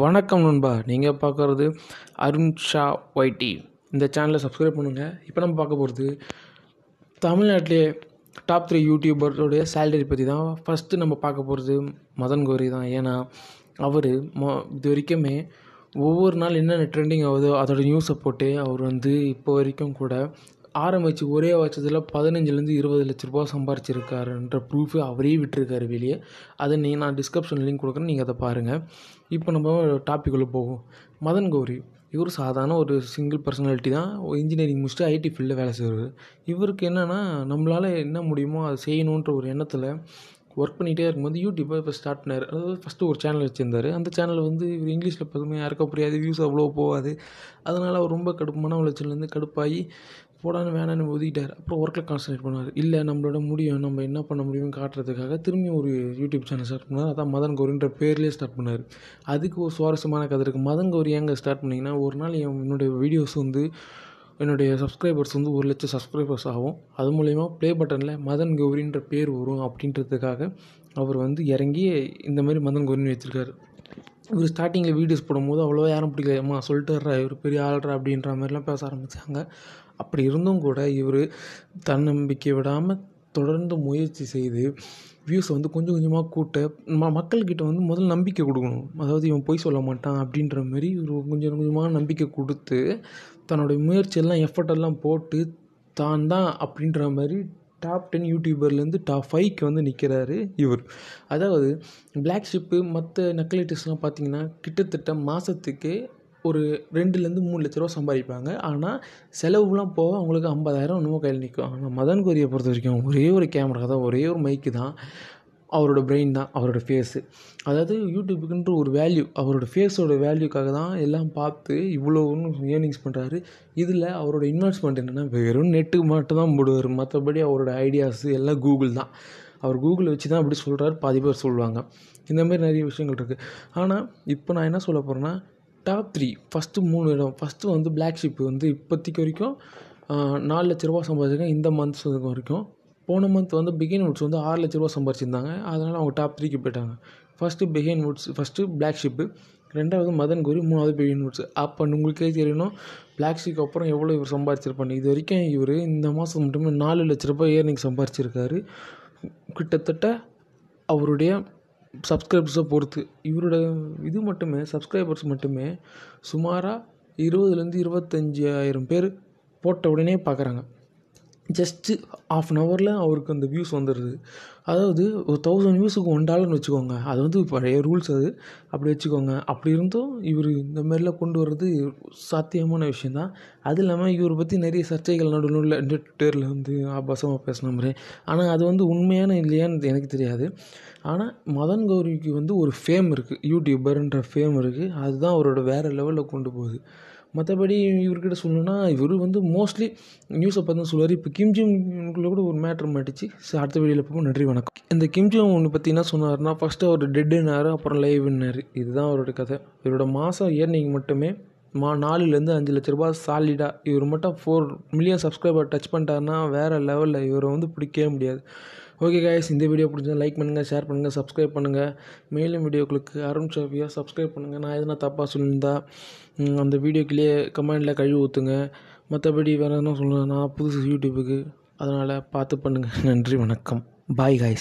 வணக்கம் நண்பா நீங்கள் பார்க்குறது அருண் ஷா ஒய்டி இந்த சேனலை சப்ஸ்கிரைப் பண்ணுங்கள் இப்போ நம்ம பார்க்க போகிறது தமிழ்நாட்டிலே டாப் த்ரீ யூடியூபர்களுடைய சேலரி பற்றி தான் ஃபஸ்ட்டு நம்ம பார்க்க போகிறது மதன் கோரி தான் ஏன்னா அவர் மொ இது வரைக்குமே ஒவ்வொரு நாள் என்னென்ன ட்ரெண்டிங் ஆகுதோ அதோடய நியூஸை போட்டு அவர் வந்து இப்போ வரைக்கும் கூட ஆரம்பித்து ஒரே வருஷத்தில் பதினஞ்சுலேருந்து இருபது லட்ச ரூபா சம்பாரிச்சிருக்காருன்ற ப்ரூஃபு அவரே விட்டுருக்காரு வெளியே அதை நீ நான் டிஸ்கிரிப்ஷன் லிங்க் கொடுக்குறேன் நீங்கள் அதை பாருங்கள் இப்போ நம்ம டாப்பிக்குள்ளே போவோம் மதன் கௌரி இவர் சாதாரண ஒரு சிங்கிள் பர்சனாலிட்டி தான் இன்ஜினியரிங் முடிச்சுட்டு ஐடி ஃபீல்டில் வேலை செய்கிறது இவருக்கு என்னென்னா நம்மளால் என்ன முடியுமோ அதை செய்யணுன்ற ஒரு எண்ணத்தில் ஒர்க் பண்ணிகிட்டே இருக்கும்போது யூடியூப்பை இப்போ ஸ்டார்ட் பண்ணார் அதாவது ஃபஸ்ட்டு ஒரு சேனல் வச்சுருந்தார் அந்த சேனல் வந்து இவர் இங்கிலீஷில் பதுமையாக யாருக்கும் புரியாது வியூஸ் அவ்வளோ போகாது அதனால் அவர் ரொம்ப மன உளைச்சல்லேருந்து கடுப்பாகி போடான்னு வேணான்னு ஒதுக்கிட்டார் அப்புறம் ஒர்க்கில் கான்சன்ட்ரேட் பண்ணார் இல்லை நம்மளோட முடியும் நம்ம என்ன பண்ண முடியும்னு காட்டுறதுக்காக திரும்பி ஒரு யூடியூப் சேனல் ஸ்டார்ட் பண்ணார் அதான் மதன் கௌரின்ற பேர்லேயே ஸ்டார்ட் பண்ணார் அதுக்கு ஒரு சுவாரஸ்யமான கதை இருக்குது மதன் கௌரி எங்கே ஸ்டார்ட் பண்ணிங்கன்னா ஒரு நாள் என்னுடைய வீடியோஸ் வந்து என்னுடைய சப்ஸ்கிரைபர்ஸ் வந்து ஒரு லட்சம் சப்ஸ்கிரைபர்ஸ் ஆகும் அது மூலயமா ப்ளே பட்டனில் மதன் கௌரின்ற பேர் வரும் அப்படின்றதுக்காக அவர் வந்து இறங்கி இந்த மாதிரி மதன் கௌரின்னு வச்சுருக்காரு இவர் ஸ்டார்டிங்கில் வீடியோஸ் போடும்போது அவ்வளோவா யாரும் சொல்லிட்டு சொல்லிட்டுறா இவர் பெரிய ஆள்றா அப்படின்ற மாதிரிலாம் பேச ஆரம்பித்தாங்க அப்படி இருந்தும் கூட இவர் தன்னம்பிக்கை விடாமல் தொடர்ந்து முயற்சி செய்து வியூஸை வந்து கொஞ்சம் கொஞ்சமாக கூட்ட ம மக்கள்கிட்ட வந்து முதல் நம்பிக்கை கொடுக்கணும் அதாவது இவன் பொய் சொல்ல மாட்டான் அப்படின்ற மாதிரி இவர் கொஞ்சம் கொஞ்சமாக நம்பிக்கை கொடுத்து தன்னுடைய முயற்சியெல்லாம் எஃபர்ட்டெல்லாம் போட்டு தான் தான் அப்படின்ற மாதிரி டாப் டென் யூடியூபர்லேருந்து டாப் ஃபைவ்க்கு வந்து நிற்கிறாரு இவர் அதாவது பிளாக் ஷிப்பு மற்ற நக்கலேட்டிஸ்லாம் பார்த்தீங்கன்னா கிட்டத்தட்ட மாதத்துக்கே ஒரு ரெண்டுலேருந்து மூணு லட்ச ரூபா சம்பாதிப்பாங்க ஆனால் செலவுலாம் போக அவங்களுக்கு ஐம்பதாயிரம் இன்னமும் கையில் நிற்கும் ஆனால் மதன் கோரியை பொறுத்த வரைக்கும் ஒரே ஒரு கேமரா தான் ஒரே ஒரு மைக்கு தான் அவரோட பிரெயின் தான் அவரோட ஃபேஸு அதாவது யூடியூபுக்குன்ற ஒரு வேல்யூ அவரோட ஃபேஸோட வேல்யூக்காக தான் எல்லாம் பார்த்து இவ்வளோ ஒன்று ஏர்னிங்ஸ் பண்ணுறாரு இதில் அவரோட இன்வெஸ்ட்மெண்ட் என்னென்னா வெறும் நெட்டுக்கு மட்டும் தான் போடுவார் மற்றபடி அவரோட ஐடியாஸு எல்லாம் கூகுள் தான் அவர் கூகுள் வச்சு தான் அப்படி சொல்கிறாரு பாதி பேர் சொல்லுவாங்க மாதிரி நிறைய விஷயங்கள் இருக்குது ஆனால் இப்போ நான் என்ன சொல்ல போகிறேன்னா டாப் த்ரீ ஃபஸ்ட்டு மூணு இடம் ஃபஸ்ட்டு வந்து பிளாக் ஷிப் வந்து இப்போதைக்கு வரைக்கும் நாலு லட்ச ரூபா சம்பாதிச்சிருக்காங்க இந்த மந்த்ஸ் வரைக்கும் போன மந்த் வந்து பிகெயின் வுட்ஸ் வந்து ஆறு லட்ச ரூபா சம்பாரிச்சிருந்தாங்க அதனால் அவங்க டாப் த்ரீக்கு போயிட்டாங்க ஃபஸ்ட்டு பிகெயின் வுட்ஸ் ஃபஸ்ட்டு பிளாக் ஷிப்பு ரெண்டாவது மதன் கோரி மூணாவது பிகெயின் வுட்ஸ் அப்போ உங்களுக்கே தெரியணும் பிளாக் ஷிப்க்கு அப்புறம் எவ்வளோ இவர் சம்பாரிச்சிருப்பாங்க இது வரைக்கும் இவர் இந்த மாதம் மட்டுமே நாலு லட்ச ரூபாய் ஏர்னிங் சம்பாரிச்சிருக்காரு கிட்டத்தட்ட அவருடைய சப்ஸ்கிரைபர்ஸை பொறுத்து இவரோட இது மட்டுமே சப்ஸ்க்ரைபர்ஸ் மட்டுமே சுமாராக இருபதுலேருந்து இருபத்தஞ்சாயிரம் பேர் போட்ட உடனே பார்க்குறாங்க ஜஸ்ட்டு ஆஃப் அன் ஹவரில் அவருக்கு அந்த வியூஸ் வந்துடுது அதாவது ஒரு தௌசண்ட் வியூஸுக்கு ஒன் டாலர்னு வச்சுக்கோங்க அது வந்து பழைய ரூல்ஸ் அது அப்படி வச்சுக்கோங்க அப்படி இருந்தும் இவர் இந்த மாதிரிலாம் கொண்டு வர்றது சாத்தியமான விஷயந்தான் அது இல்லாமல் இவரை பற்றி நிறைய சர்ச்சைகள் நடுநூல் ட்விட்டரில் வந்து ஆபாசமாக பேசின மாதிரி ஆனால் அது வந்து உண்மையான இல்லையான்னு எனக்கு தெரியாது ஆனால் மதன் கௌரிக்கு வந்து ஒரு ஃபேம் இருக்குது யூடியூபருன்ற ஃபேம் இருக்குது அதுதான் அவரோட வேறு லெவலில் கொண்டு போகுது மற்றபடி இவர்கிட்ட சொல்லணுன்னா இவர் வந்து மோஸ்ட்லி நியூஸை பார்த்து சொல்லுவார் இப்போ கிம்ஜியம் கூட ஒரு மேட்ரு மாட்டிச்சு சரி அடுத்த வீடியோவில் போகும் நன்றி வணக்கம் இந்த கிம்ஜியம் ஒன்று பற்றி என்ன சொன்னார்னா ஃபஸ்ட்டு அவர் டெட்டுன்னாரு அப்புறம் லைவ்னார் இதுதான் அவரோட கதை இவரோட மாதம் ஏர்னிங் மட்டுமே மா நாலுலேருந்து அஞ்சு லட்ச ரூபா சாலிடாக இவர் மட்டும் ஃபோர் மில்லியன் சப்ஸ்கிரைபர் டச் பண்ணிட்டாருன்னா வேறு லெவலில் இவரை வந்து பிடிக்கவே முடியாது ஓகே கைஸ் இந்த வீடியோ பிடிச்சது லைக் பண்ணுங்கள் ஷேர் பண்ணுங்கள் சப்ஸ்கிரைப் பண்ணுங்கள் மேலும் வீடியோக்களுக்கு அருண் சோஃபியா சப்ஸ்கிரைப் பண்ணுங்கள் நான் எதனா தப்பாக சொல்லியிருந்தா அந்த வீடியோக்குள்ளேயே கமெண்டில் கழுவி ஊற்றுங்க மற்றபடி வேறு என்ன சொல்லுங்கள் நான் புதுசு யூடியூபுக்கு அதனால் பார்த்து பண்ணுங்கள் நன்றி வணக்கம் பாய் காய்ஸ்